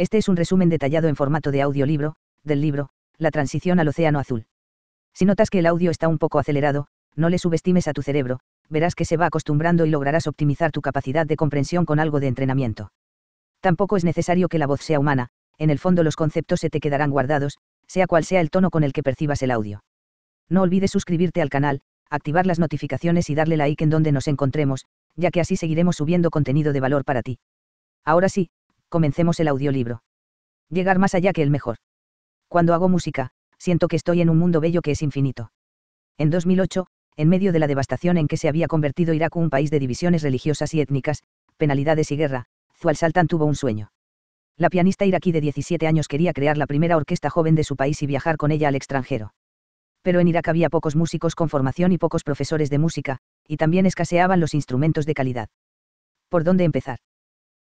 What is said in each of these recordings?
Este es un resumen detallado en formato de audiolibro, del libro, La transición al océano azul. Si notas que el audio está un poco acelerado, no le subestimes a tu cerebro, verás que se va acostumbrando y lograrás optimizar tu capacidad de comprensión con algo de entrenamiento. Tampoco es necesario que la voz sea humana, en el fondo los conceptos se te quedarán guardados, sea cual sea el tono con el que percibas el audio. No olvides suscribirte al canal, activar las notificaciones y darle like en donde nos encontremos, ya que así seguiremos subiendo contenido de valor para ti. Ahora sí, comencemos el audiolibro. Llegar más allá que el mejor. Cuando hago música, siento que estoy en un mundo bello que es infinito. En 2008, en medio de la devastación en que se había convertido Irak un país de divisiones religiosas y étnicas, penalidades y guerra, Zual Saltan tuvo un sueño. La pianista iraquí de 17 años quería crear la primera orquesta joven de su país y viajar con ella al extranjero. Pero en Irak había pocos músicos con formación y pocos profesores de música, y también escaseaban los instrumentos de calidad. ¿Por dónde empezar?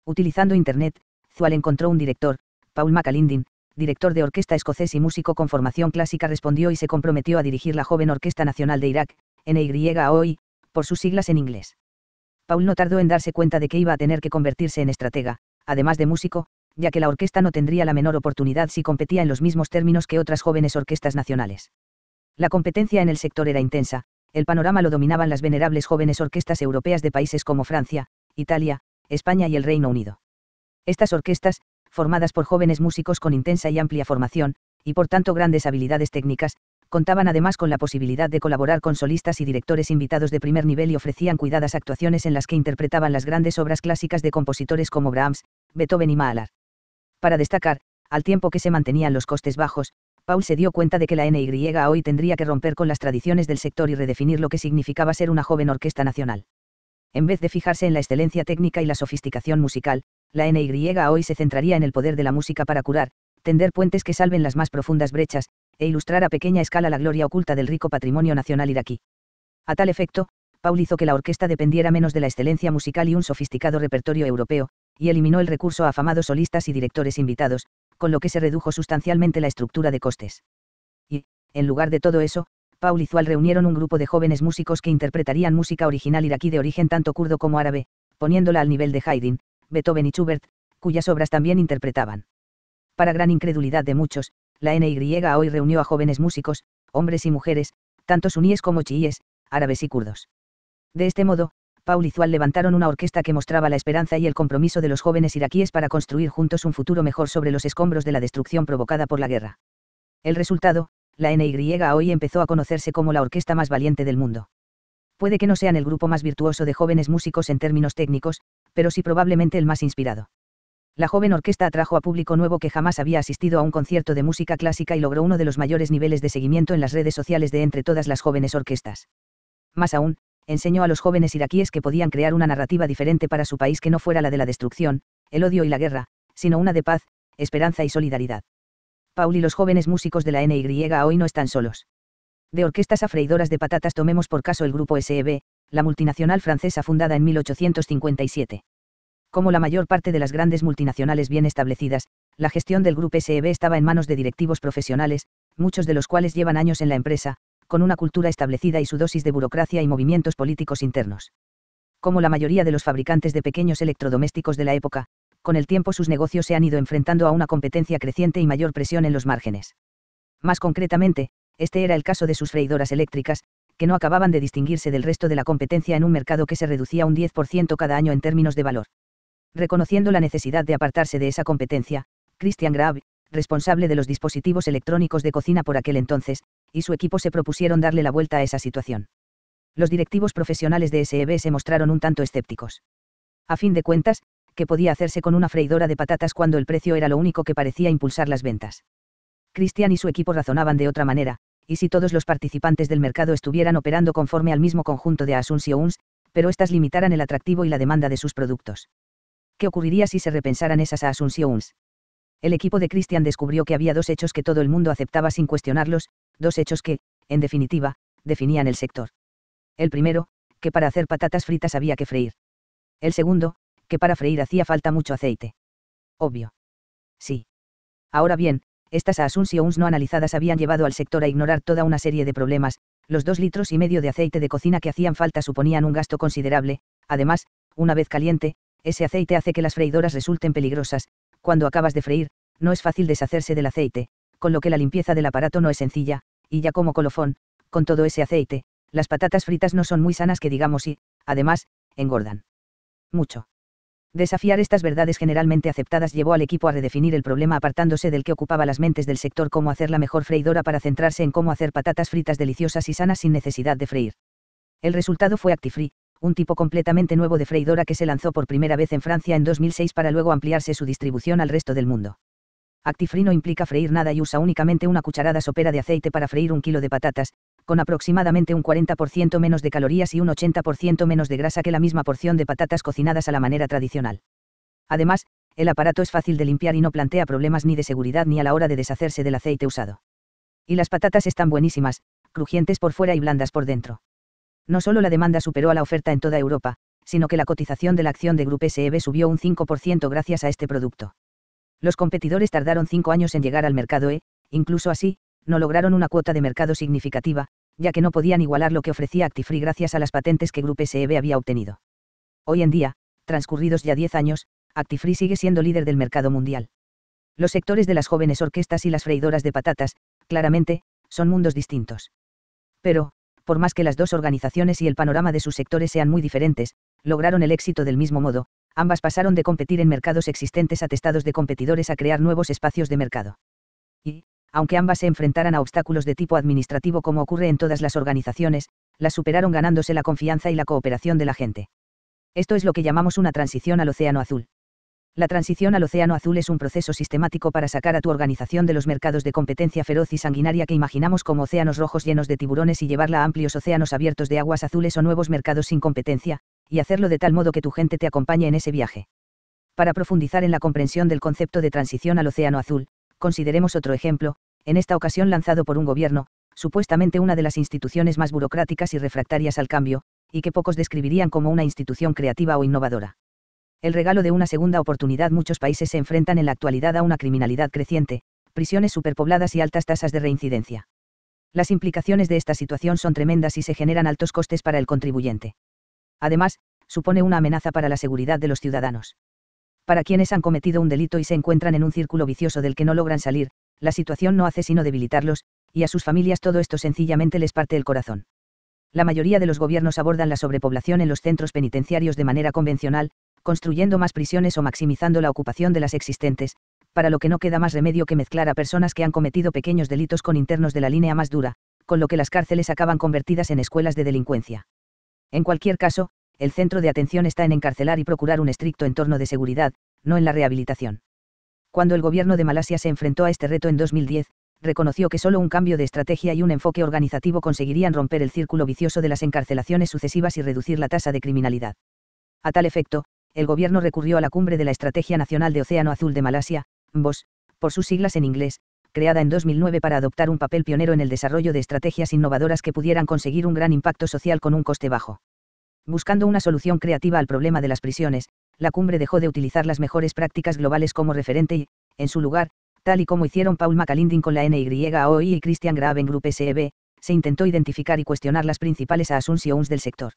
Utilizando Internet, encontró un director, Paul McAlindin, director de orquesta escocés y músico con formación clásica respondió y se comprometió a dirigir la joven Orquesta Nacional de Irak, NYAOI, por sus siglas en inglés. Paul no tardó en darse cuenta de que iba a tener que convertirse en estratega, además de músico, ya que la orquesta no tendría la menor oportunidad si competía en los mismos términos que otras jóvenes orquestas nacionales. La competencia en el sector era intensa, el panorama lo dominaban las venerables jóvenes orquestas europeas de países como Francia, Italia, España y el Reino Unido. Estas orquestas, formadas por jóvenes músicos con intensa y amplia formación, y por tanto grandes habilidades técnicas, contaban además con la posibilidad de colaborar con solistas y directores invitados de primer nivel y ofrecían cuidadas actuaciones en las que interpretaban las grandes obras clásicas de compositores como Brahms, Beethoven y Mahler. Para destacar, al tiempo que se mantenían los costes bajos, Paul se dio cuenta de que la NY hoy tendría que romper con las tradiciones del sector y redefinir lo que significaba ser una joven orquesta nacional. En vez de fijarse en la excelencia técnica y la sofisticación musical, la NY hoy se centraría en el poder de la música para curar, tender puentes que salven las más profundas brechas, e ilustrar a pequeña escala la gloria oculta del rico patrimonio nacional iraquí. A tal efecto, Paul hizo que la orquesta dependiera menos de la excelencia musical y un sofisticado repertorio europeo, y eliminó el recurso a afamados solistas y directores invitados, con lo que se redujo sustancialmente la estructura de costes. Y, en lugar de todo eso, Paul y Zual reunieron un grupo de jóvenes músicos que interpretarían música original iraquí de origen tanto kurdo como árabe, poniéndola al nivel de Haydn, Beethoven y Schubert, cuyas obras también interpretaban. Para gran incredulidad de muchos, la NY hoy reunió a jóvenes músicos, hombres y mujeres, tanto suníes como chiíes, árabes y kurdos. De este modo, Paul y Zual levantaron una orquesta que mostraba la esperanza y el compromiso de los jóvenes iraquíes para construir juntos un futuro mejor sobre los escombros de la destrucción provocada por la guerra. El resultado, la NY hoy empezó a conocerse como la orquesta más valiente del mundo. Puede que no sean el grupo más virtuoso de jóvenes músicos en términos técnicos, pero sí probablemente el más inspirado. La joven orquesta atrajo a público nuevo que jamás había asistido a un concierto de música clásica y logró uno de los mayores niveles de seguimiento en las redes sociales de entre todas las jóvenes orquestas. Más aún, enseñó a los jóvenes iraquíes que podían crear una narrativa diferente para su país que no fuera la de la destrucción, el odio y la guerra, sino una de paz, esperanza y solidaridad. Paul y los jóvenes músicos de la NY hoy no están solos. De orquestas freidoras de patatas tomemos por caso el grupo SEB, la multinacional francesa fundada en 1857. Como la mayor parte de las grandes multinacionales bien establecidas, la gestión del grupo SEB estaba en manos de directivos profesionales, muchos de los cuales llevan años en la empresa, con una cultura establecida y su dosis de burocracia y movimientos políticos internos. Como la mayoría de los fabricantes de pequeños electrodomésticos de la época, con el tiempo sus negocios se han ido enfrentando a una competencia creciente y mayor presión en los márgenes. Más concretamente, este era el caso de sus freidoras eléctricas, que no acababan de distinguirse del resto de la competencia en un mercado que se reducía un 10% cada año en términos de valor. Reconociendo la necesidad de apartarse de esa competencia, Christian grab responsable de los dispositivos electrónicos de cocina por aquel entonces, y su equipo se propusieron darle la vuelta a esa situación. Los directivos profesionales de SEB se mostraron un tanto escépticos. A fin de cuentas, ¿qué podía hacerse con una freidora de patatas cuando el precio era lo único que parecía impulsar las ventas? Christian y su equipo razonaban de otra manera, y si todos los participantes del mercado estuvieran operando conforme al mismo conjunto de assumptions, pero éstas limitaran el atractivo y la demanda de sus productos. ¿Qué ocurriría si se repensaran esas asunciones? El equipo de Christian descubrió que había dos hechos que todo el mundo aceptaba sin cuestionarlos, dos hechos que, en definitiva, definían el sector. El primero, que para hacer patatas fritas había que freír. El segundo, que para freír hacía falta mucho aceite. Obvio. Sí. Ahora bien, estas asunciones no analizadas habían llevado al sector a ignorar toda una serie de problemas, los dos litros y medio de aceite de cocina que hacían falta suponían un gasto considerable, además, una vez caliente, ese aceite hace que las freidoras resulten peligrosas, cuando acabas de freír, no es fácil deshacerse del aceite, con lo que la limpieza del aparato no es sencilla, y ya como colofón, con todo ese aceite, las patatas fritas no son muy sanas que digamos y, además, engordan. Mucho. Desafiar estas verdades generalmente aceptadas llevó al equipo a redefinir el problema apartándose del que ocupaba las mentes del sector cómo hacer la mejor freidora para centrarse en cómo hacer patatas fritas deliciosas y sanas sin necesidad de freír. El resultado fue ActiFree, un tipo completamente nuevo de freidora que se lanzó por primera vez en Francia en 2006 para luego ampliarse su distribución al resto del mundo. ActiFree no implica freír nada y usa únicamente una cucharada sopera de aceite para freír un kilo de patatas, con aproximadamente un 40% menos de calorías y un 80% menos de grasa que la misma porción de patatas cocinadas a la manera tradicional. Además, el aparato es fácil de limpiar y no plantea problemas ni de seguridad ni a la hora de deshacerse del aceite usado. Y las patatas están buenísimas, crujientes por fuera y blandas por dentro. No solo la demanda superó a la oferta en toda Europa, sino que la cotización de la acción de Grupo SEB subió un 5% gracias a este producto. Los competidores tardaron cinco años en llegar al mercado E, incluso así, no lograron una cuota de mercado significativa, ya que no podían igualar lo que ofrecía Actifree gracias a las patentes que Grupo SEB había obtenido. Hoy en día, transcurridos ya 10 años, Actifree sigue siendo líder del mercado mundial. Los sectores de las jóvenes orquestas y las freidoras de patatas, claramente, son mundos distintos. Pero, por más que las dos organizaciones y el panorama de sus sectores sean muy diferentes, lograron el éxito del mismo modo, ambas pasaron de competir en mercados existentes atestados de competidores a crear nuevos espacios de mercado. Y, aunque ambas se enfrentaran a obstáculos de tipo administrativo como ocurre en todas las organizaciones, las superaron ganándose la confianza y la cooperación de la gente. Esto es lo que llamamos una transición al océano azul. La transición al océano azul es un proceso sistemático para sacar a tu organización de los mercados de competencia feroz y sanguinaria que imaginamos como océanos rojos llenos de tiburones y llevarla a amplios océanos abiertos de aguas azules o nuevos mercados sin competencia, y hacerlo de tal modo que tu gente te acompañe en ese viaje. Para profundizar en la comprensión del concepto de transición al océano azul, Consideremos otro ejemplo, en esta ocasión lanzado por un gobierno, supuestamente una de las instituciones más burocráticas y refractarias al cambio, y que pocos describirían como una institución creativa o innovadora. El regalo de una segunda oportunidad muchos países se enfrentan en la actualidad a una criminalidad creciente, prisiones superpobladas y altas tasas de reincidencia. Las implicaciones de esta situación son tremendas y se generan altos costes para el contribuyente. Además, supone una amenaza para la seguridad de los ciudadanos para quienes han cometido un delito y se encuentran en un círculo vicioso del que no logran salir, la situación no hace sino debilitarlos, y a sus familias todo esto sencillamente les parte el corazón. La mayoría de los gobiernos abordan la sobrepoblación en los centros penitenciarios de manera convencional, construyendo más prisiones o maximizando la ocupación de las existentes, para lo que no queda más remedio que mezclar a personas que han cometido pequeños delitos con internos de la línea más dura, con lo que las cárceles acaban convertidas en escuelas de delincuencia. En cualquier caso, el centro de atención está en encarcelar y procurar un estricto entorno de seguridad, no en la rehabilitación. Cuando el gobierno de Malasia se enfrentó a este reto en 2010, reconoció que solo un cambio de estrategia y un enfoque organizativo conseguirían romper el círculo vicioso de las encarcelaciones sucesivas y reducir la tasa de criminalidad. A tal efecto, el gobierno recurrió a la cumbre de la Estrategia Nacional de Océano Azul de Malasia, BOS, por sus siglas en inglés, creada en 2009 para adoptar un papel pionero en el desarrollo de estrategias innovadoras que pudieran conseguir un gran impacto social con un coste bajo. Buscando una solución creativa al problema de las prisiones, la cumbre dejó de utilizar las mejores prácticas globales como referente y, en su lugar, tal y como hicieron Paul McAlindin con la NYAOI y Christian Graben Group SEB, se intentó identificar y cuestionar las principales asunciones del sector.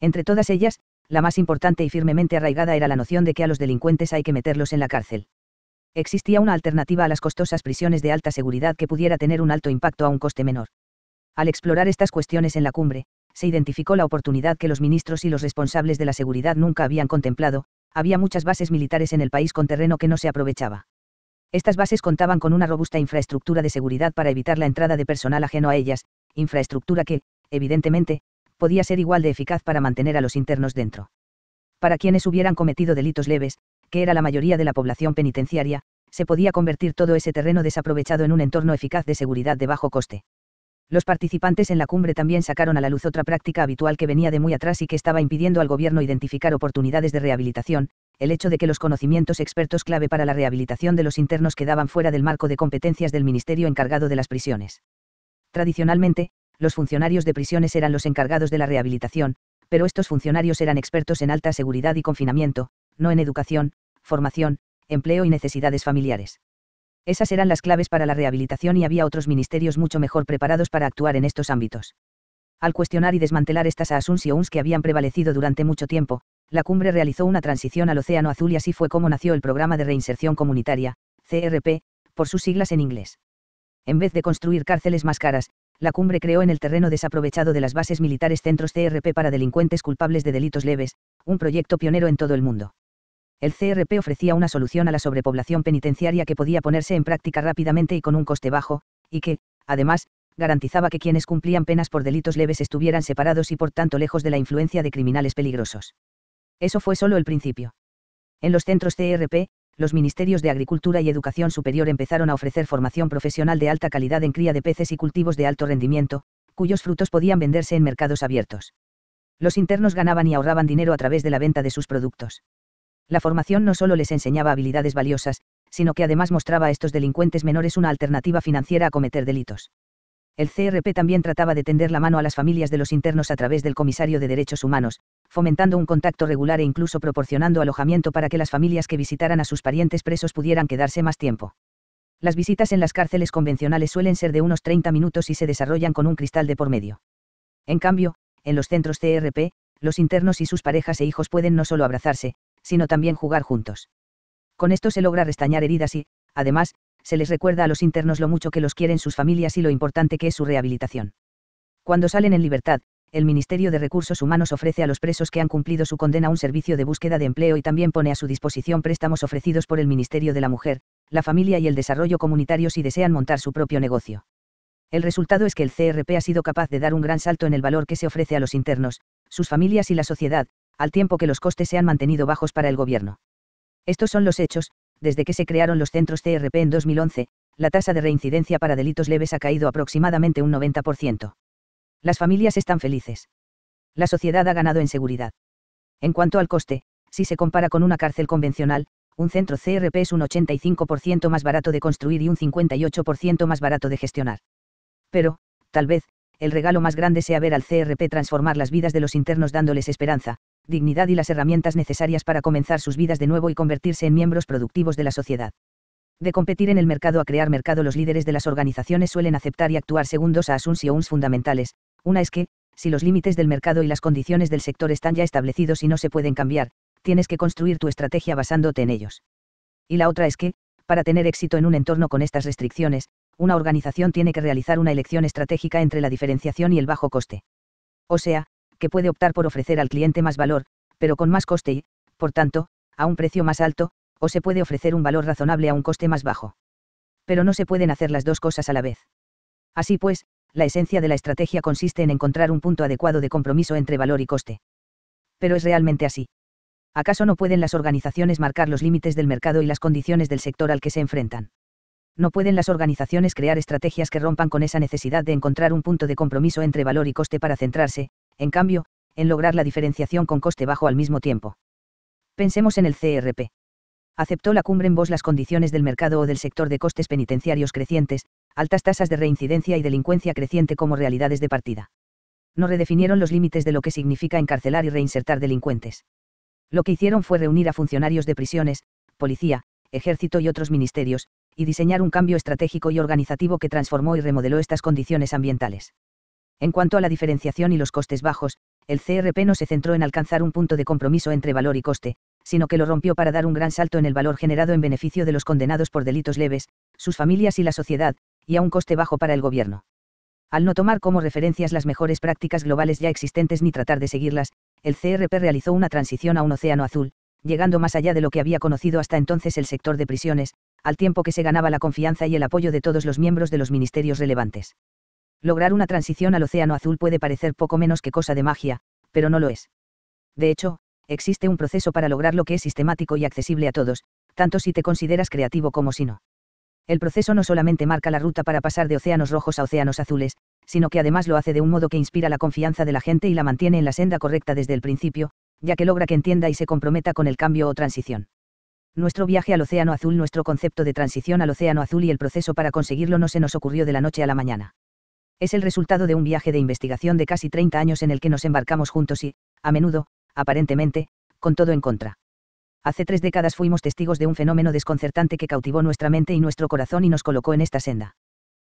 Entre todas ellas, la más importante y firmemente arraigada era la noción de que a los delincuentes hay que meterlos en la cárcel. Existía una alternativa a las costosas prisiones de alta seguridad que pudiera tener un alto impacto a un coste menor. Al explorar estas cuestiones en la cumbre, se identificó la oportunidad que los ministros y los responsables de la seguridad nunca habían contemplado, había muchas bases militares en el país con terreno que no se aprovechaba. Estas bases contaban con una robusta infraestructura de seguridad para evitar la entrada de personal ajeno a ellas, infraestructura que, evidentemente, podía ser igual de eficaz para mantener a los internos dentro. Para quienes hubieran cometido delitos leves, que era la mayoría de la población penitenciaria, se podía convertir todo ese terreno desaprovechado en un entorno eficaz de seguridad de bajo coste. Los participantes en la cumbre también sacaron a la luz otra práctica habitual que venía de muy atrás y que estaba impidiendo al gobierno identificar oportunidades de rehabilitación, el hecho de que los conocimientos expertos clave para la rehabilitación de los internos quedaban fuera del marco de competencias del ministerio encargado de las prisiones. Tradicionalmente, los funcionarios de prisiones eran los encargados de la rehabilitación, pero estos funcionarios eran expertos en alta seguridad y confinamiento, no en educación, formación, empleo y necesidades familiares. Esas eran las claves para la rehabilitación y había otros ministerios mucho mejor preparados para actuar en estos ámbitos. Al cuestionar y desmantelar estas asunciones que habían prevalecido durante mucho tiempo, la cumbre realizó una transición al Océano Azul y así fue como nació el Programa de Reinserción Comunitaria, CRP, por sus siglas en inglés. En vez de construir cárceles más caras, la cumbre creó en el terreno desaprovechado de las bases militares centros CRP para delincuentes culpables de delitos leves, un proyecto pionero en todo el mundo el CRP ofrecía una solución a la sobrepoblación penitenciaria que podía ponerse en práctica rápidamente y con un coste bajo, y que, además, garantizaba que quienes cumplían penas por delitos leves estuvieran separados y por tanto lejos de la influencia de criminales peligrosos. Eso fue solo el principio. En los centros CRP, los ministerios de Agricultura y Educación Superior empezaron a ofrecer formación profesional de alta calidad en cría de peces y cultivos de alto rendimiento, cuyos frutos podían venderse en mercados abiertos. Los internos ganaban y ahorraban dinero a través de la venta de sus productos. La formación no solo les enseñaba habilidades valiosas, sino que además mostraba a estos delincuentes menores una alternativa financiera a cometer delitos. El CRP también trataba de tender la mano a las familias de los internos a través del comisario de derechos humanos, fomentando un contacto regular e incluso proporcionando alojamiento para que las familias que visitaran a sus parientes presos pudieran quedarse más tiempo. Las visitas en las cárceles convencionales suelen ser de unos 30 minutos y se desarrollan con un cristal de por medio. En cambio, en los centros CRP, los internos y sus parejas e hijos pueden no solo abrazarse, sino también jugar juntos. Con esto se logra restañar heridas y, además, se les recuerda a los internos lo mucho que los quieren sus familias y lo importante que es su rehabilitación. Cuando salen en libertad, el Ministerio de Recursos Humanos ofrece a los presos que han cumplido su condena un servicio de búsqueda de empleo y también pone a su disposición préstamos ofrecidos por el Ministerio de la Mujer, la Familia y el Desarrollo Comunitario si desean montar su propio negocio. El resultado es que el CRP ha sido capaz de dar un gran salto en el valor que se ofrece a los internos, sus familias y la sociedad, al tiempo que los costes se han mantenido bajos para el gobierno. Estos son los hechos, desde que se crearon los centros CRP en 2011, la tasa de reincidencia para delitos leves ha caído aproximadamente un 90%. Las familias están felices. La sociedad ha ganado en seguridad. En cuanto al coste, si se compara con una cárcel convencional, un centro CRP es un 85% más barato de construir y un 58% más barato de gestionar. Pero, tal vez, el regalo más grande sea ver al CRP transformar las vidas de los internos dándoles esperanza, dignidad y las herramientas necesarias para comenzar sus vidas de nuevo y convertirse en miembros productivos de la sociedad. De competir en el mercado a crear mercado los líderes de las organizaciones suelen aceptar y actuar según dos asunciones fundamentales. Una es que, si los límites del mercado y las condiciones del sector están ya establecidos y no se pueden cambiar, tienes que construir tu estrategia basándote en ellos. Y la otra es que, para tener éxito en un entorno con estas restricciones, una organización tiene que realizar una elección estratégica entre la diferenciación y el bajo coste. O sea, que puede optar por ofrecer al cliente más valor, pero con más coste y, por tanto, a un precio más alto, o se puede ofrecer un valor razonable a un coste más bajo. Pero no se pueden hacer las dos cosas a la vez. Así pues, la esencia de la estrategia consiste en encontrar un punto adecuado de compromiso entre valor y coste. Pero es realmente así. ¿Acaso no pueden las organizaciones marcar los límites del mercado y las condiciones del sector al que se enfrentan? ¿No pueden las organizaciones crear estrategias que rompan con esa necesidad de encontrar un punto de compromiso entre valor y coste para centrarse, en cambio, en lograr la diferenciación con coste bajo al mismo tiempo. Pensemos en el CRP. Aceptó la cumbre en voz las condiciones del mercado o del sector de costes penitenciarios crecientes, altas tasas de reincidencia y delincuencia creciente como realidades de partida. No redefinieron los límites de lo que significa encarcelar y reinsertar delincuentes. Lo que hicieron fue reunir a funcionarios de prisiones, policía, ejército y otros ministerios, y diseñar un cambio estratégico y organizativo que transformó y remodeló estas condiciones ambientales. En cuanto a la diferenciación y los costes bajos, el CRP no se centró en alcanzar un punto de compromiso entre valor y coste, sino que lo rompió para dar un gran salto en el valor generado en beneficio de los condenados por delitos leves, sus familias y la sociedad, y a un coste bajo para el gobierno. Al no tomar como referencias las mejores prácticas globales ya existentes ni tratar de seguirlas, el CRP realizó una transición a un océano azul, llegando más allá de lo que había conocido hasta entonces el sector de prisiones, al tiempo que se ganaba la confianza y el apoyo de todos los miembros de los ministerios relevantes. Lograr una transición al océano azul puede parecer poco menos que cosa de magia, pero no lo es. De hecho, existe un proceso para lograr lo que es sistemático y accesible a todos, tanto si te consideras creativo como si no. El proceso no solamente marca la ruta para pasar de océanos rojos a océanos azules, sino que además lo hace de un modo que inspira la confianza de la gente y la mantiene en la senda correcta desde el principio, ya que logra que entienda y se comprometa con el cambio o transición. Nuestro viaje al océano azul, nuestro concepto de transición al océano azul y el proceso para conseguirlo no se nos ocurrió de la noche a la mañana. Es el resultado de un viaje de investigación de casi 30 años en el que nos embarcamos juntos y, a menudo, aparentemente, con todo en contra. Hace tres décadas fuimos testigos de un fenómeno desconcertante que cautivó nuestra mente y nuestro corazón y nos colocó en esta senda.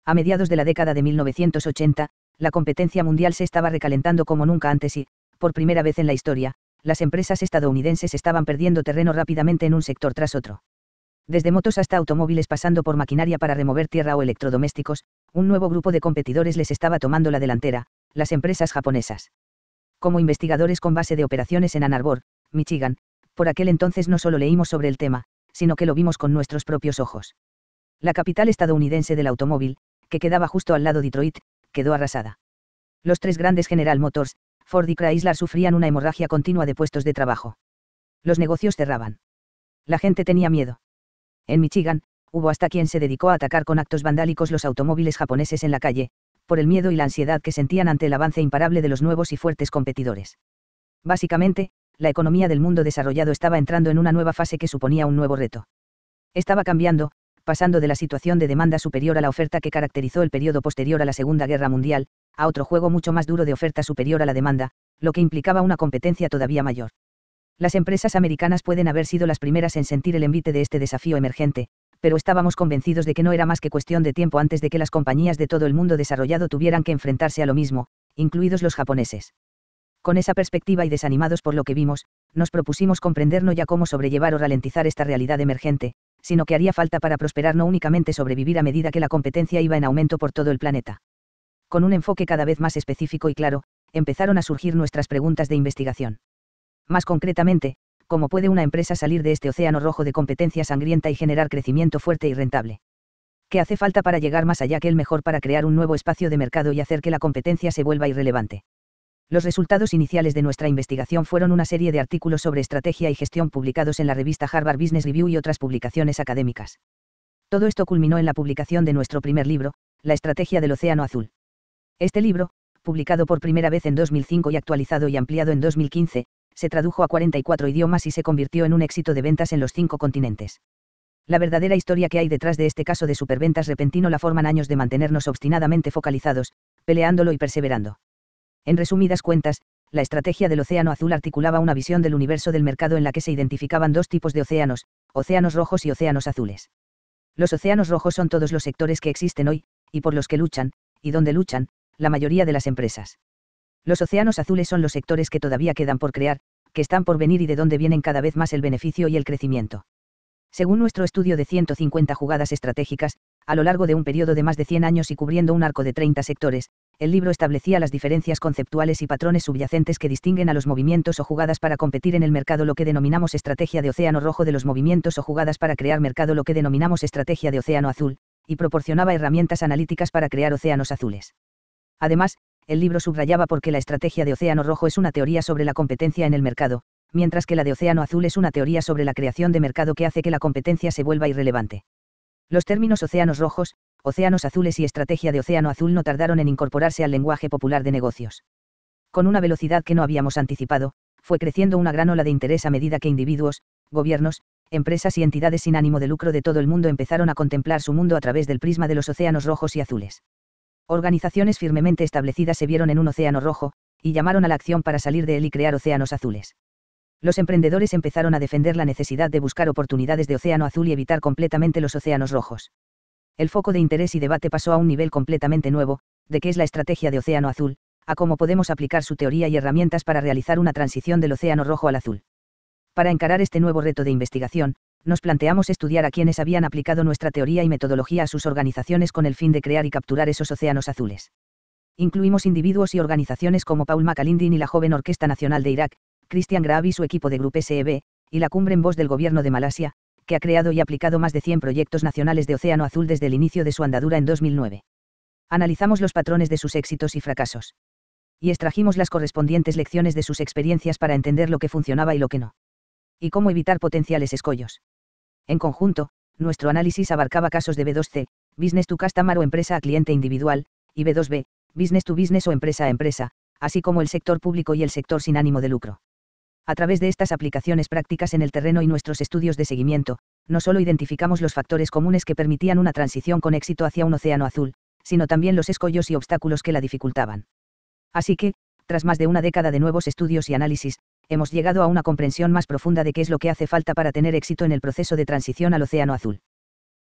A mediados de la década de 1980, la competencia mundial se estaba recalentando como nunca antes y, por primera vez en la historia, las empresas estadounidenses estaban perdiendo terreno rápidamente en un sector tras otro. Desde motos hasta automóviles pasando por maquinaria para remover tierra o electrodomésticos, un nuevo grupo de competidores les estaba tomando la delantera, las empresas japonesas. Como investigadores con base de operaciones en Ann Arbor, Michigan, por aquel entonces no solo leímos sobre el tema, sino que lo vimos con nuestros propios ojos. La capital estadounidense del automóvil, que quedaba justo al lado de Detroit, quedó arrasada. Los tres grandes General Motors, Ford y Chrysler sufrían una hemorragia continua de puestos de trabajo. Los negocios cerraban. La gente tenía miedo. En Michigan, hubo hasta quien se dedicó a atacar con actos vandálicos los automóviles japoneses en la calle, por el miedo y la ansiedad que sentían ante el avance imparable de los nuevos y fuertes competidores. Básicamente, la economía del mundo desarrollado estaba entrando en una nueva fase que suponía un nuevo reto. Estaba cambiando, pasando de la situación de demanda superior a la oferta que caracterizó el periodo posterior a la Segunda Guerra Mundial, a otro juego mucho más duro de oferta superior a la demanda, lo que implicaba una competencia todavía mayor. Las empresas americanas pueden haber sido las primeras en sentir el envite de este desafío emergente, pero estábamos convencidos de que no era más que cuestión de tiempo antes de que las compañías de todo el mundo desarrollado tuvieran que enfrentarse a lo mismo, incluidos los japoneses. Con esa perspectiva y desanimados por lo que vimos, nos propusimos comprender no ya cómo sobrellevar o ralentizar esta realidad emergente, sino que haría falta para prosperar no únicamente sobrevivir a medida que la competencia iba en aumento por todo el planeta. Con un enfoque cada vez más específico y claro, empezaron a surgir nuestras preguntas de investigación. Más concretamente, ¿cómo puede una empresa salir de este océano rojo de competencia sangrienta y generar crecimiento fuerte y rentable? ¿Qué hace falta para llegar más allá que el mejor para crear un nuevo espacio de mercado y hacer que la competencia se vuelva irrelevante? Los resultados iniciales de nuestra investigación fueron una serie de artículos sobre estrategia y gestión publicados en la revista Harvard Business Review y otras publicaciones académicas. Todo esto culminó en la publicación de nuestro primer libro, La Estrategia del Océano Azul. Este libro, publicado por primera vez en 2005 y actualizado y ampliado en 2015, se tradujo a 44 idiomas y se convirtió en un éxito de ventas en los cinco continentes. La verdadera historia que hay detrás de este caso de superventas repentino la forman años de mantenernos obstinadamente focalizados, peleándolo y perseverando. En resumidas cuentas, la estrategia del Océano Azul articulaba una visión del universo del mercado en la que se identificaban dos tipos de océanos, océanos rojos y océanos azules. Los océanos rojos son todos los sectores que existen hoy, y por los que luchan, y donde luchan, la mayoría de las empresas. Los océanos azules son los sectores que todavía quedan por crear, que están por venir y de donde vienen cada vez más el beneficio y el crecimiento. Según nuestro estudio de 150 jugadas estratégicas, a lo largo de un periodo de más de 100 años y cubriendo un arco de 30 sectores, el libro establecía las diferencias conceptuales y patrones subyacentes que distinguen a los movimientos o jugadas para competir en el mercado, lo que denominamos estrategia de océano rojo de los movimientos o jugadas para crear mercado, lo que denominamos estrategia de océano azul, y proporcionaba herramientas analíticas para crear océanos azules. Además, el libro subrayaba porque la estrategia de Océano Rojo es una teoría sobre la competencia en el mercado, mientras que la de Océano Azul es una teoría sobre la creación de mercado que hace que la competencia se vuelva irrelevante. Los términos océanos rojos, océanos azules y estrategia de océano azul no tardaron en incorporarse al lenguaje popular de negocios. Con una velocidad que no habíamos anticipado, fue creciendo una gran ola de interés a medida que individuos, gobiernos, empresas y entidades sin ánimo de lucro de todo el mundo empezaron a contemplar su mundo a través del prisma de los océanos rojos y azules. Organizaciones firmemente establecidas se vieron en un océano rojo, y llamaron a la acción para salir de él y crear océanos azules. Los emprendedores empezaron a defender la necesidad de buscar oportunidades de océano azul y evitar completamente los océanos rojos. El foco de interés y debate pasó a un nivel completamente nuevo, de qué es la estrategia de océano azul, a cómo podemos aplicar su teoría y herramientas para realizar una transición del océano rojo al azul. Para encarar este nuevo reto de investigación, nos planteamos estudiar a quienes habían aplicado nuestra teoría y metodología a sus organizaciones con el fin de crear y capturar esos océanos azules. Incluimos individuos y organizaciones como Paul McAlindin y la joven Orquesta Nacional de Irak, Christian Graab y su equipo de Grupo SEB, y la cumbre en voz del gobierno de Malasia, que ha creado y aplicado más de 100 proyectos nacionales de Océano Azul desde el inicio de su andadura en 2009. Analizamos los patrones de sus éxitos y fracasos. Y extrajimos las correspondientes lecciones de sus experiencias para entender lo que funcionaba y lo que no. Y cómo evitar potenciales escollos. En conjunto, nuestro análisis abarcaba casos de B2C, business to customer o empresa a cliente individual, y B2B, business to business o empresa a empresa, así como el sector público y el sector sin ánimo de lucro. A través de estas aplicaciones prácticas en el terreno y nuestros estudios de seguimiento, no solo identificamos los factores comunes que permitían una transición con éxito hacia un océano azul, sino también los escollos y obstáculos que la dificultaban. Así que, tras más de una década de nuevos estudios y análisis, hemos llegado a una comprensión más profunda de qué es lo que hace falta para tener éxito en el proceso de transición al océano azul.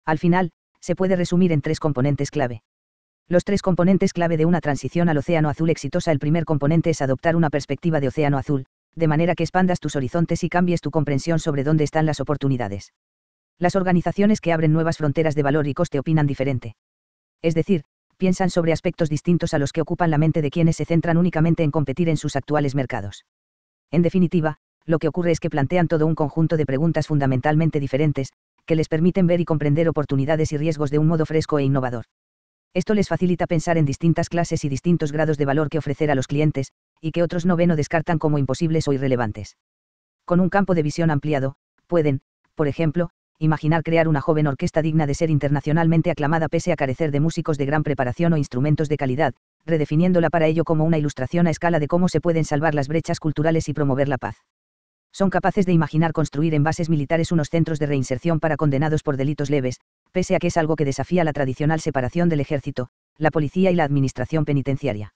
Al final, se puede resumir en tres componentes clave. Los tres componentes clave de una transición al océano azul exitosa. El primer componente es adoptar una perspectiva de océano azul, de manera que expandas tus horizontes y cambies tu comprensión sobre dónde están las oportunidades. Las organizaciones que abren nuevas fronteras de valor y coste opinan diferente. Es decir, piensan sobre aspectos distintos a los que ocupan la mente de quienes se centran únicamente en competir en sus actuales mercados. En definitiva, lo que ocurre es que plantean todo un conjunto de preguntas fundamentalmente diferentes, que les permiten ver y comprender oportunidades y riesgos de un modo fresco e innovador. Esto les facilita pensar en distintas clases y distintos grados de valor que ofrecer a los clientes, y que otros no ven o descartan como imposibles o irrelevantes. Con un campo de visión ampliado, pueden, por ejemplo, imaginar crear una joven orquesta digna de ser internacionalmente aclamada pese a carecer de músicos de gran preparación o instrumentos de calidad, redefiniéndola para ello como una ilustración a escala de cómo se pueden salvar las brechas culturales y promover la paz. Son capaces de imaginar construir en bases militares unos centros de reinserción para condenados por delitos leves, pese a que es algo que desafía la tradicional separación del ejército, la policía y la administración penitenciaria.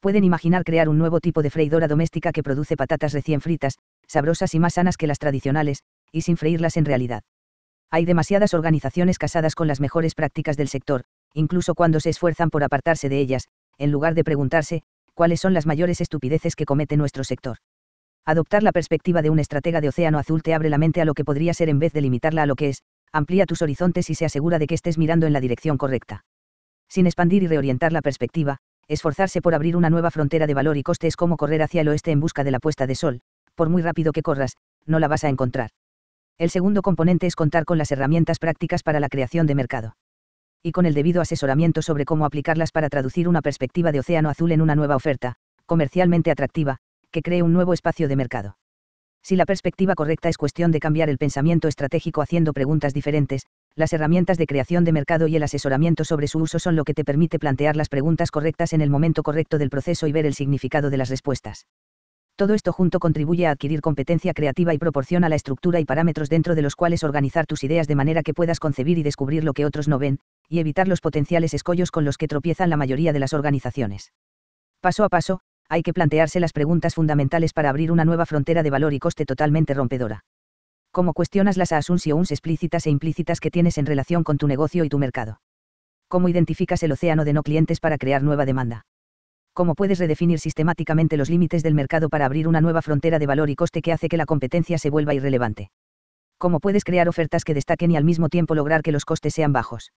Pueden imaginar crear un nuevo tipo de freidora doméstica que produce patatas recién fritas, sabrosas y más sanas que las tradicionales, y sin freírlas en realidad. Hay demasiadas organizaciones casadas con las mejores prácticas del sector, incluso cuando se esfuerzan por apartarse de ellas, en lugar de preguntarse, cuáles son las mayores estupideces que comete nuestro sector. Adoptar la perspectiva de un estratega de Océano Azul te abre la mente a lo que podría ser en vez de limitarla a lo que es, amplía tus horizontes y se asegura de que estés mirando en la dirección correcta. Sin expandir y reorientar la perspectiva, esforzarse por abrir una nueva frontera de valor y coste es como correr hacia el oeste en busca de la puesta de sol, por muy rápido que corras, no la vas a encontrar. El segundo componente es contar con las herramientas prácticas para la creación de mercado y con el debido asesoramiento sobre cómo aplicarlas para traducir una perspectiva de océano azul en una nueva oferta, comercialmente atractiva, que cree un nuevo espacio de mercado. Si la perspectiva correcta es cuestión de cambiar el pensamiento estratégico haciendo preguntas diferentes, las herramientas de creación de mercado y el asesoramiento sobre su uso son lo que te permite plantear las preguntas correctas en el momento correcto del proceso y ver el significado de las respuestas. Todo esto junto contribuye a adquirir competencia creativa y proporciona la estructura y parámetros dentro de los cuales organizar tus ideas de manera que puedas concebir y descubrir lo que otros no ven, y evitar los potenciales escollos con los que tropiezan la mayoría de las organizaciones. Paso a paso, hay que plantearse las preguntas fundamentales para abrir una nueva frontera de valor y coste totalmente rompedora. ¿Cómo cuestionas las asunciones explícitas e implícitas que tienes en relación con tu negocio y tu mercado? ¿Cómo identificas el océano de no clientes para crear nueva demanda? cómo puedes redefinir sistemáticamente los límites del mercado para abrir una nueva frontera de valor y coste que hace que la competencia se vuelva irrelevante. Cómo puedes crear ofertas que destaquen y al mismo tiempo lograr que los costes sean bajos.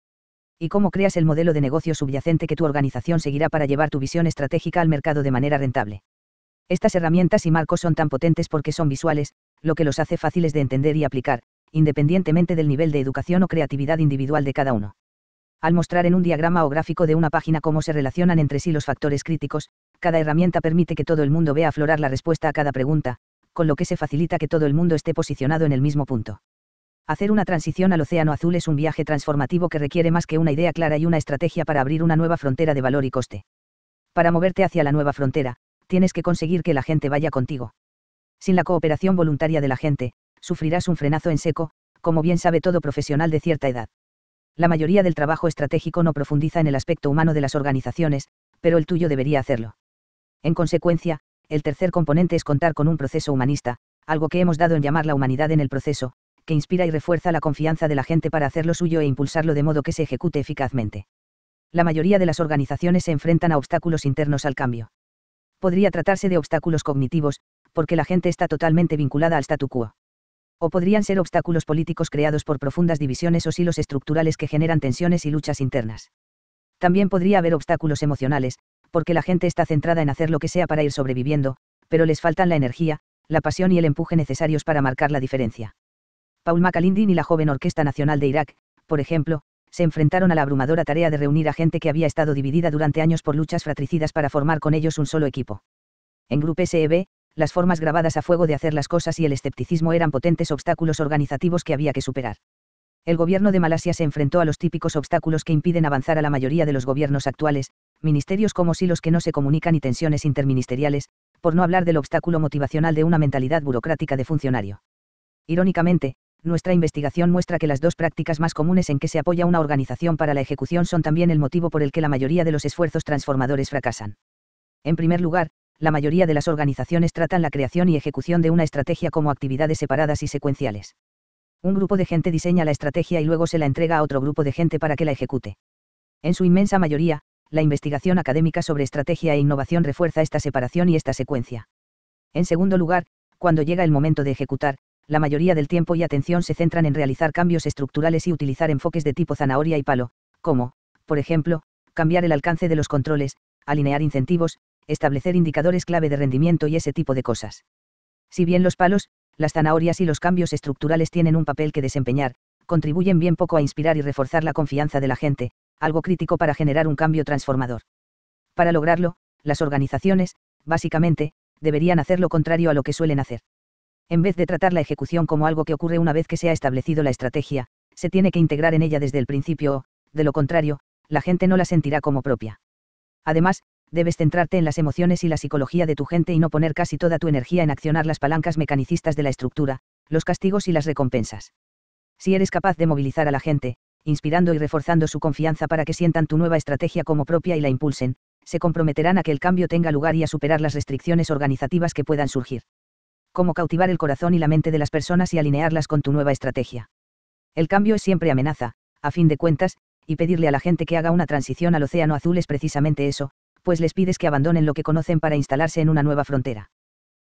Y cómo creas el modelo de negocio subyacente que tu organización seguirá para llevar tu visión estratégica al mercado de manera rentable. Estas herramientas y marcos son tan potentes porque son visuales, lo que los hace fáciles de entender y aplicar, independientemente del nivel de educación o creatividad individual de cada uno. Al mostrar en un diagrama o gráfico de una página cómo se relacionan entre sí los factores críticos, cada herramienta permite que todo el mundo vea aflorar la respuesta a cada pregunta, con lo que se facilita que todo el mundo esté posicionado en el mismo punto. Hacer una transición al océano azul es un viaje transformativo que requiere más que una idea clara y una estrategia para abrir una nueva frontera de valor y coste. Para moverte hacia la nueva frontera, tienes que conseguir que la gente vaya contigo. Sin la cooperación voluntaria de la gente, sufrirás un frenazo en seco, como bien sabe todo profesional de cierta edad la mayoría del trabajo estratégico no profundiza en el aspecto humano de las organizaciones, pero el tuyo debería hacerlo. En consecuencia, el tercer componente es contar con un proceso humanista, algo que hemos dado en llamar la humanidad en el proceso, que inspira y refuerza la confianza de la gente para hacerlo suyo e impulsarlo de modo que se ejecute eficazmente. La mayoría de las organizaciones se enfrentan a obstáculos internos al cambio. Podría tratarse de obstáculos cognitivos, porque la gente está totalmente vinculada al statu quo. O podrían ser obstáculos políticos creados por profundas divisiones o silos estructurales que generan tensiones y luchas internas. También podría haber obstáculos emocionales, porque la gente está centrada en hacer lo que sea para ir sobreviviendo, pero les faltan la energía, la pasión y el empuje necesarios para marcar la diferencia. Paul McAlindin y la joven Orquesta Nacional de Irak, por ejemplo, se enfrentaron a la abrumadora tarea de reunir a gente que había estado dividida durante años por luchas fratricidas para formar con ellos un solo equipo. En Grupo SEB, las formas grabadas a fuego de hacer las cosas y el escepticismo eran potentes obstáculos organizativos que había que superar. El gobierno de Malasia se enfrentó a los típicos obstáculos que impiden avanzar a la mayoría de los gobiernos actuales, ministerios como si los que no se comunican y tensiones interministeriales, por no hablar del obstáculo motivacional de una mentalidad burocrática de funcionario. Irónicamente, nuestra investigación muestra que las dos prácticas más comunes en que se apoya una organización para la ejecución son también el motivo por el que la mayoría de los esfuerzos transformadores fracasan. En primer lugar, la mayoría de las organizaciones tratan la creación y ejecución de una estrategia como actividades separadas y secuenciales. Un grupo de gente diseña la estrategia y luego se la entrega a otro grupo de gente para que la ejecute. En su inmensa mayoría, la investigación académica sobre estrategia e innovación refuerza esta separación y esta secuencia. En segundo lugar, cuando llega el momento de ejecutar, la mayoría del tiempo y atención se centran en realizar cambios estructurales y utilizar enfoques de tipo zanahoria y palo, como, por ejemplo, cambiar el alcance de los controles, alinear incentivos, establecer indicadores clave de rendimiento y ese tipo de cosas. Si bien los palos, las zanahorias y los cambios estructurales tienen un papel que desempeñar, contribuyen bien poco a inspirar y reforzar la confianza de la gente, algo crítico para generar un cambio transformador. Para lograrlo, las organizaciones, básicamente, deberían hacer lo contrario a lo que suelen hacer. En vez de tratar la ejecución como algo que ocurre una vez que se ha establecido la estrategia, se tiene que integrar en ella desde el principio o, de lo contrario, la gente no la sentirá como propia. Además, debes centrarte en las emociones y la psicología de tu gente y no poner casi toda tu energía en accionar las palancas mecanicistas de la estructura, los castigos y las recompensas. Si eres capaz de movilizar a la gente, inspirando y reforzando su confianza para que sientan tu nueva estrategia como propia y la impulsen, se comprometerán a que el cambio tenga lugar y a superar las restricciones organizativas que puedan surgir. Cómo cautivar el corazón y la mente de las personas y alinearlas con tu nueva estrategia. El cambio es siempre amenaza, a fin de cuentas, y pedirle a la gente que haga una transición al océano azul es precisamente eso, pues les pides que abandonen lo que conocen para instalarse en una nueva frontera.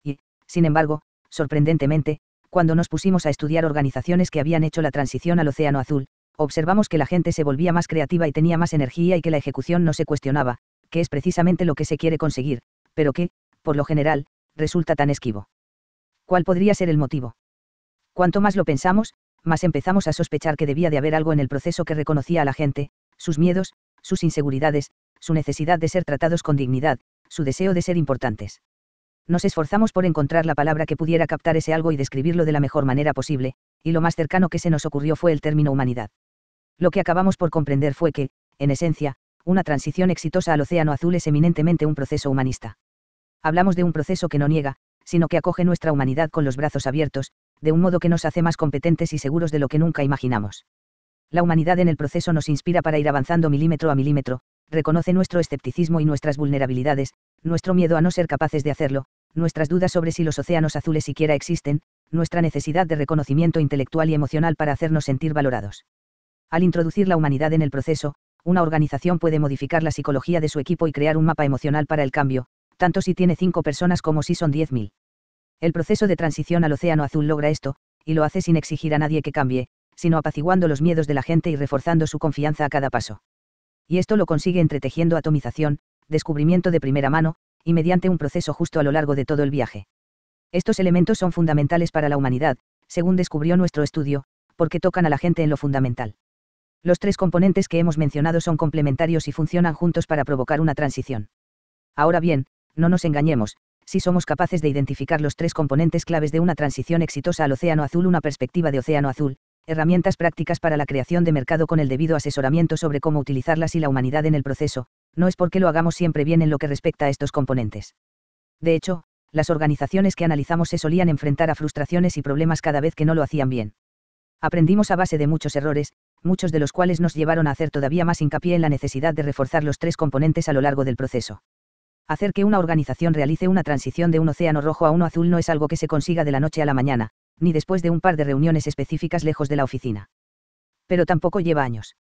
Y, sin embargo, sorprendentemente, cuando nos pusimos a estudiar organizaciones que habían hecho la transición al Océano Azul, observamos que la gente se volvía más creativa y tenía más energía y que la ejecución no se cuestionaba, que es precisamente lo que se quiere conseguir, pero que, por lo general, resulta tan esquivo. ¿Cuál podría ser el motivo? Cuanto más lo pensamos, más empezamos a sospechar que debía de haber algo en el proceso que reconocía a la gente, sus miedos, sus inseguridades, su necesidad de ser tratados con dignidad, su deseo de ser importantes. Nos esforzamos por encontrar la palabra que pudiera captar ese algo y describirlo de la mejor manera posible, y lo más cercano que se nos ocurrió fue el término humanidad. Lo que acabamos por comprender fue que, en esencia, una transición exitosa al océano azul es eminentemente un proceso humanista. Hablamos de un proceso que no niega, sino que acoge nuestra humanidad con los brazos abiertos, de un modo que nos hace más competentes y seguros de lo que nunca imaginamos. La humanidad en el proceso nos inspira para ir avanzando milímetro a milímetro, reconoce nuestro escepticismo y nuestras vulnerabilidades, nuestro miedo a no ser capaces de hacerlo, nuestras dudas sobre si los océanos azules siquiera existen, nuestra necesidad de reconocimiento intelectual y emocional para hacernos sentir valorados. Al introducir la humanidad en el proceso, una organización puede modificar la psicología de su equipo y crear un mapa emocional para el cambio, tanto si tiene cinco personas como si son mil. El proceso de transición al océano azul logra esto, y lo hace sin exigir a nadie que cambie, sino apaciguando los miedos de la gente y reforzando su confianza a cada paso y esto lo consigue entretejiendo atomización, descubrimiento de primera mano, y mediante un proceso justo a lo largo de todo el viaje. Estos elementos son fundamentales para la humanidad, según descubrió nuestro estudio, porque tocan a la gente en lo fundamental. Los tres componentes que hemos mencionado son complementarios y funcionan juntos para provocar una transición. Ahora bien, no nos engañemos, si somos capaces de identificar los tres componentes claves de una transición exitosa al océano azul, una perspectiva de océano azul, herramientas prácticas para la creación de mercado con el debido asesoramiento sobre cómo utilizarlas y la humanidad en el proceso, no es porque lo hagamos siempre bien en lo que respecta a estos componentes. De hecho, las organizaciones que analizamos se solían enfrentar a frustraciones y problemas cada vez que no lo hacían bien. Aprendimos a base de muchos errores, muchos de los cuales nos llevaron a hacer todavía más hincapié en la necesidad de reforzar los tres componentes a lo largo del proceso. Hacer que una organización realice una transición de un océano rojo a uno azul no es algo que se consiga de la noche a la mañana, ni después de un par de reuniones específicas lejos de la oficina. Pero tampoco lleva años.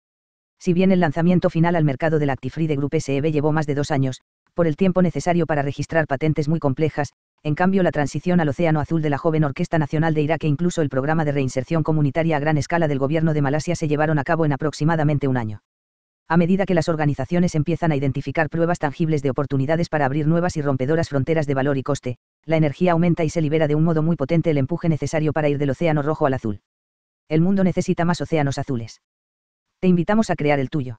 Si bien el lanzamiento final al mercado del Actifree de Grupo SEB llevó más de dos años, por el tiempo necesario para registrar patentes muy complejas, en cambio la transición al Océano Azul de la joven Orquesta Nacional de Irak e incluso el programa de reinserción comunitaria a gran escala del gobierno de Malasia se llevaron a cabo en aproximadamente un año. A medida que las organizaciones empiezan a identificar pruebas tangibles de oportunidades para abrir nuevas y rompedoras fronteras de valor y coste, la energía aumenta y se libera de un modo muy potente el empuje necesario para ir del océano rojo al azul. El mundo necesita más océanos azules. Te invitamos a crear el tuyo.